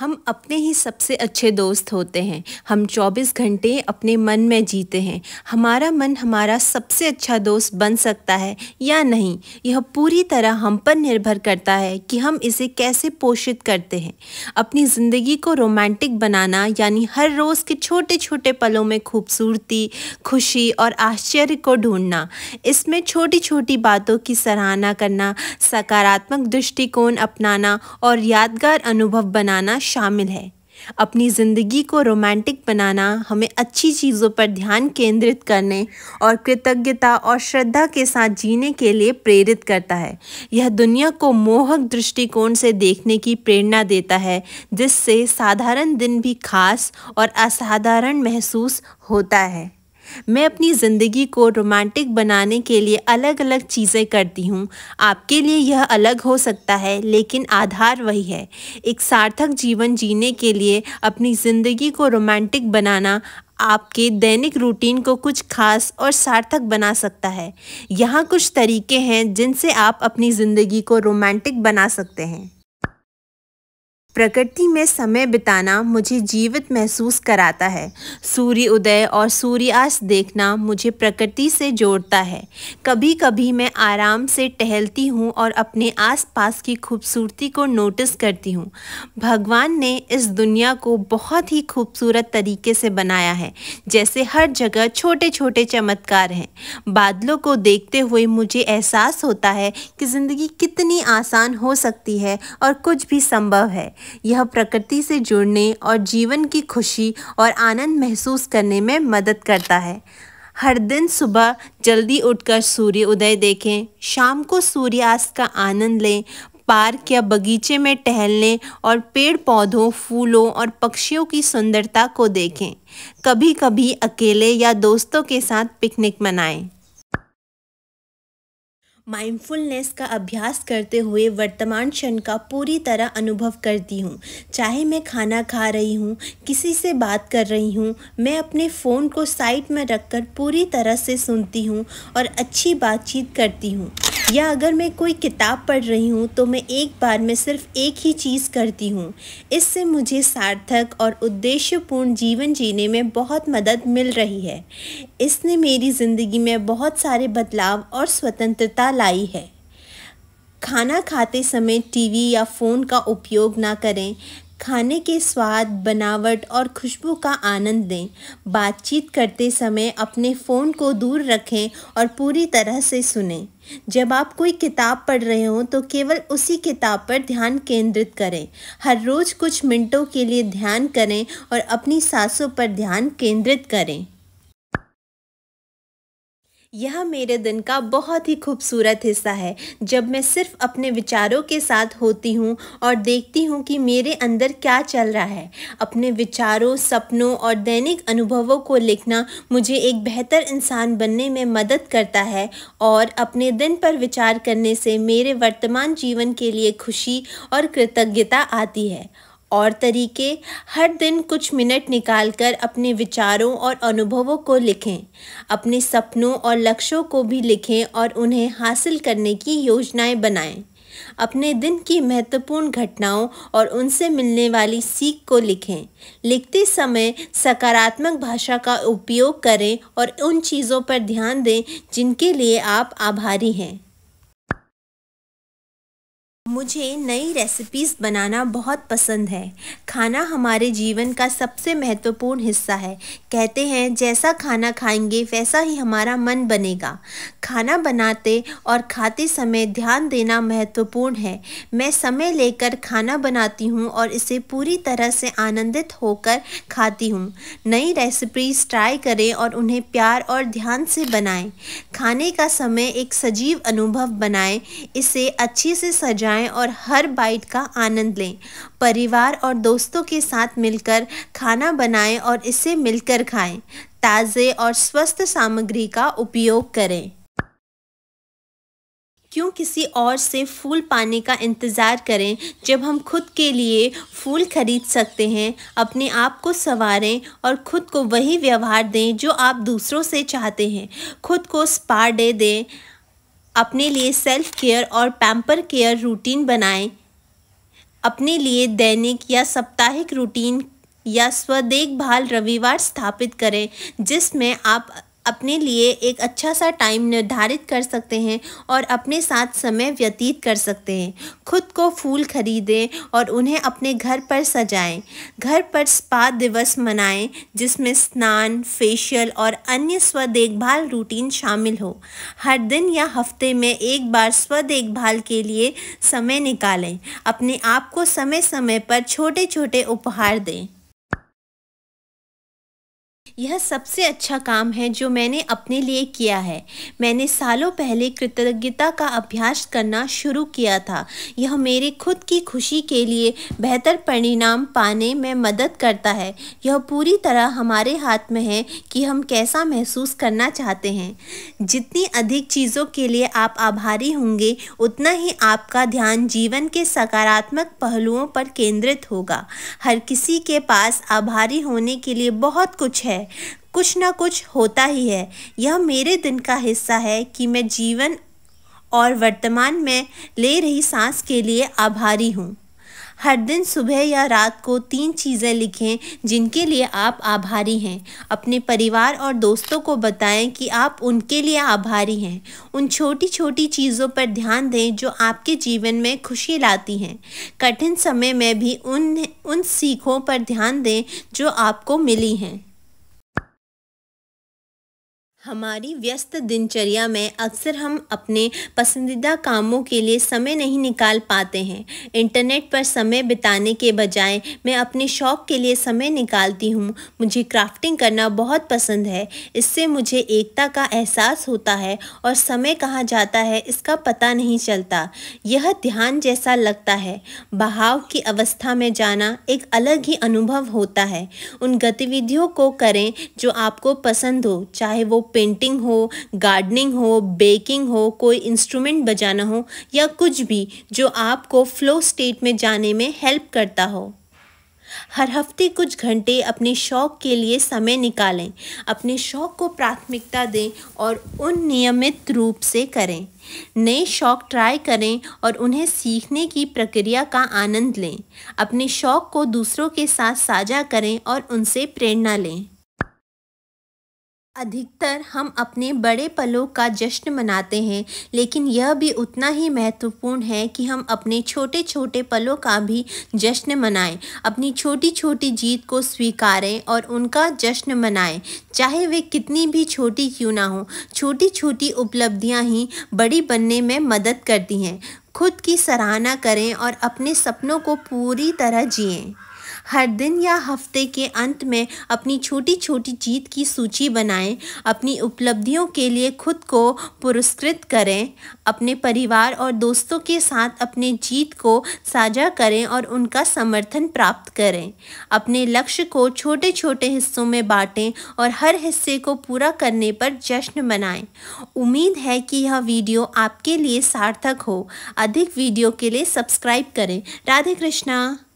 हम अपने ही सबसे अच्छे दोस्त होते हैं हम 24 घंटे अपने मन में जीते हैं हमारा मन हमारा सबसे अच्छा दोस्त बन सकता है या नहीं यह पूरी तरह हम पर निर्भर करता है कि हम इसे कैसे पोषित करते हैं अपनी ज़िंदगी को रोमांटिक बनाना यानी हर रोज़ के छोटे छोटे पलों में खूबसूरती खुशी और आश्चर्य को ढूंढना इसमें छोटी छोटी बातों की सराहना करना सकारात्मक दृष्टिकोण अपनाना और यादगार अनुभव बनाना शामिल है अपनी ज़िंदगी को रोमांटिक बनाना हमें अच्छी चीज़ों पर ध्यान केंद्रित करने और कृतज्ञता और श्रद्धा के साथ जीने के लिए प्रेरित करता है यह दुनिया को मोहक दृष्टिकोण से देखने की प्रेरणा देता है जिससे साधारण दिन भी खास और असाधारण महसूस होता है मैं अपनी ज़िंदगी को रोमांटिक बनाने के लिए अलग अलग चीज़ें करती हूँ आपके लिए यह अलग हो सकता है लेकिन आधार वही है एक सार्थक जीवन जीने के लिए अपनी ज़िंदगी को रोमांटिक बनाना आपके दैनिक रूटीन को कुछ खास और सार्थक बना सकता है यहाँ कुछ तरीके हैं जिनसे आप अपनी ज़िंदगी को रोमांटिक बना सकते हैं प्रकृति में समय बिताना मुझे जीवित महसूस कराता है सूर्य उदय और सूर्यास्त देखना मुझे प्रकृति से जोड़ता है कभी कभी मैं आराम से टहलती हूँ और अपने आसपास की खूबसूरती को नोटिस करती हूँ भगवान ने इस दुनिया को बहुत ही खूबसूरत तरीके से बनाया है जैसे हर जगह छोटे छोटे चमत्कार हैं बादलों को देखते हुए मुझे एहसास होता है कि ज़िंदगी कितनी आसान हो सकती है और कुछ भी संभव है यह प्रकृति से जुड़ने और जीवन की खुशी और आनंद महसूस करने में मदद करता है हर दिन सुबह जल्दी उठकर सूर्य उदय देखें शाम को सूर्यास्त का आनंद लें पार्क या बगीचे में टहलने और पेड़ पौधों फूलों और पक्षियों की सुंदरता को देखें कभी कभी अकेले या दोस्तों के साथ पिकनिक मनाएं माइंडफुलनेस का अभ्यास करते हुए वर्तमान क्षण का पूरी तरह अनुभव करती हूँ चाहे मैं खाना खा रही हूँ किसी से बात कर रही हूँ मैं अपने फ़ोन को साइड में रखकर पूरी तरह से सुनती हूँ और अच्छी बातचीत करती हूँ या अगर मैं कोई किताब पढ़ रही हूँ तो मैं एक बार में सिर्फ एक ही चीज़ करती हूँ इससे मुझे सार्थक और उद्देश्यपूर्ण जीवन जीने में बहुत मदद मिल रही है इसने मेरी ज़िंदगी में बहुत सारे बदलाव और स्वतंत्रता लाई है खाना खाते समय टीवी या फ़ोन का उपयोग ना करें खाने के स्वाद बनावट और खुशबू का आनंद दें बातचीत करते समय अपने फ़ोन को दूर रखें और पूरी तरह से सुनें जब आप कोई किताब पढ़ रहे हों तो केवल उसी किताब पर ध्यान केंद्रित करें हर रोज़ कुछ मिनटों के लिए ध्यान करें और अपनी सांसों पर ध्यान केंद्रित करें यह मेरे दिन का बहुत ही खूबसूरत हिस्सा है जब मैं सिर्फ अपने विचारों के साथ होती हूँ और देखती हूँ कि मेरे अंदर क्या चल रहा है अपने विचारों सपनों और दैनिक अनुभवों को लिखना मुझे एक बेहतर इंसान बनने में मदद करता है और अपने दिन पर विचार करने से मेरे वर्तमान जीवन के लिए खुशी और कृतज्ञता आती है और तरीके हर दिन कुछ मिनट निकालकर अपने विचारों और अनुभवों को लिखें अपने सपनों और लक्ष्यों को भी लिखें और उन्हें हासिल करने की योजनाएं बनाएं अपने दिन की महत्वपूर्ण घटनाओं और उनसे मिलने वाली सीख को लिखें लिखते समय सकारात्मक भाषा का उपयोग करें और उन चीज़ों पर ध्यान दें जिनके लिए आप आभारी हैं मुझे नई रेसिपीज़ बनाना बहुत पसंद है खाना हमारे जीवन का सबसे महत्वपूर्ण हिस्सा है कहते हैं जैसा खाना खाएंगे वैसा ही हमारा मन बनेगा खाना बनाते और खाते समय ध्यान देना महत्वपूर्ण है मैं समय लेकर खाना बनाती हूँ और इसे पूरी तरह से आनंदित होकर खाती हूँ नई रेसिपीज़ ट्राई करें और उन्हें प्यार और ध्यान से बनाएं खाने का समय एक सजीव अनुभव बनाएं इसे अच्छे से सजाएं खाएं और हर बाइट का आनंद लें परिवार और दोस्तों के साथ मिलकर खाना बनाएं और इसे मिलकर खाएं ताज़े और स्वस्थ सामग्री का उपयोग करें क्यों किसी और से फूल पाने का इंतज़ार करें जब हम खुद के लिए फूल खरीद सकते हैं अपने आप को संवारें और खुद को वही व्यवहार दें जो आप दूसरों से चाहते हैं खुद को स्पा डे दें अपने लिए सेल्फ केयर और पैम्पर केयर रूटीन बनाएं अपने लिए दैनिक या साप्ताहिक रूटीन या स्व देखभाल रविवार स्थापित करें जिसमें आप अपने लिए एक अच्छा सा टाइम निर्धारित कर सकते हैं और अपने साथ समय व्यतीत कर सकते हैं खुद को फूल खरीदें और उन्हें अपने घर पर सजाएं घर पर स्पा दिवस मनाएं जिसमें स्नान फेशियल और अन्य स्व देखभाल रूटीन शामिल हो हर दिन या हफ्ते में एक बार स्व देखभाल के लिए समय निकालें अपने आप को समय समय पर छोटे छोटे उपहार दें यह सबसे अच्छा काम है जो मैंने अपने लिए किया है मैंने सालों पहले कृतज्ञता का अभ्यास करना शुरू किया था यह मेरे खुद की खुशी के लिए बेहतर परिणाम पाने में मदद करता है यह पूरी तरह हमारे हाथ में है कि हम कैसा महसूस करना चाहते हैं जितनी अधिक चीज़ों के लिए आप आभारी होंगे उतना ही आपका ध्यान जीवन के सकारात्मक पहलुओं पर केंद्रित होगा हर किसी के पास आभारी होने के लिए बहुत कुछ है कुछ ना कुछ होता ही है यह मेरे दिन का हिस्सा है कि मैं जीवन और वर्तमान में ले रही सांस के लिए आभारी हूँ हर दिन सुबह या रात को तीन चीज़ें लिखें जिनके लिए आप आभारी हैं अपने परिवार और दोस्तों को बताएं कि आप उनके लिए आभारी हैं उन छोटी छोटी चीज़ों पर ध्यान दें जो आपके जीवन में खुशी लाती हैं कठिन समय में भी उन उन सीखों पर ध्यान दें जो आपको मिली हैं हमारी व्यस्त दिनचर्या में अक्सर हम अपने पसंदीदा कामों के लिए समय नहीं निकाल पाते हैं इंटरनेट पर समय बिताने के बजाय मैं अपने शौक़ के लिए समय निकालती हूँ मुझे क्राफ्टिंग करना बहुत पसंद है इससे मुझे एकता का एहसास होता है और समय कहाँ जाता है इसका पता नहीं चलता यह ध्यान जैसा लगता है बहाव की अवस्था में जाना एक अलग ही अनुभव होता है उन गतिविधियों को करें जो आपको पसंद हो चाहे वो पेंटिंग हो गार्डनिंग हो बेकिंग हो कोई इंस्ट्रूमेंट बजाना हो या कुछ भी जो आपको फ्लो स्टेट में जाने में हेल्प करता हो हर हफ्ते कुछ घंटे अपने शौक के लिए समय निकालें अपने शौक को प्राथमिकता दें और उन नियमित रूप से करें नए शौक ट्राई करें और उन्हें सीखने की प्रक्रिया का आनंद लें अपने शौक को दूसरों के साथ साझा करें और उनसे प्रेरणा लें अधिकतर हम अपने बड़े पलों का जश्न मनाते हैं लेकिन यह भी उतना ही महत्वपूर्ण है कि हम अपने छोटे छोटे पलों का भी जश्न मनाएं अपनी छोटी छोटी जीत को स्वीकारें और उनका जश्न मनाएं चाहे वे कितनी भी छोटी क्यों ना हो छोटी छोटी उपलब्धियां ही बड़ी बनने में मदद करती हैं खुद की सराहना करें और अपने सपनों को पूरी तरह जियें हर दिन या हफ्ते के अंत में अपनी छोटी छोटी जीत की सूची बनाएं अपनी उपलब्धियों के लिए खुद को पुरस्कृत करें अपने परिवार और दोस्तों के साथ अपने जीत को साझा करें और उनका समर्थन प्राप्त करें अपने लक्ष्य को छोटे छोटे हिस्सों में बांटें और हर हिस्से को पूरा करने पर जश्न मनाएं उम्मीद है कि यह वीडियो आपके लिए सार्थक हो अधिक वीडियो के लिए सब्सक्राइब करें राधे कृष्णा